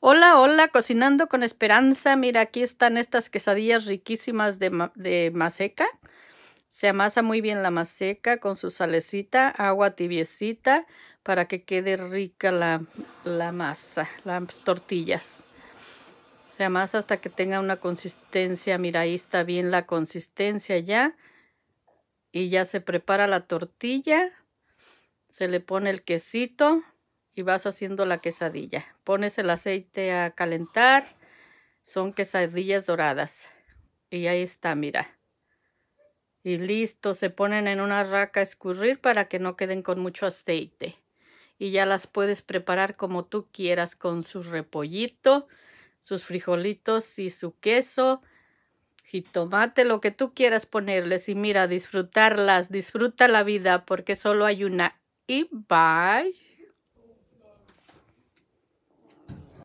Hola, hola, cocinando con esperanza. Mira, aquí están estas quesadillas riquísimas de, maseca. Se amasa muy bien la maseca con su salecita, agua tibiecita para que quede rica la, la masa, las tortillas. Se amasa hasta que tenga una consistencia. Mira, ahí está bien la consistencia ya. Y ya se prepara la tortilla. Se le pone el quesito y vas haciendo la quesadilla. Pones el aceite a calentar. Son quesadillas doradas. Y ahí está, mira. Y listo, se ponen en una raca a escurrir para que no queden con mucho aceite. Y ya las puedes preparar como tú quieras con su repollito, sus frijolitos y su queso Y tomate, lo que tú quieras ponerles. Y mira, disfrutarlas, disfruta la vida porque solo hay una. Y bye.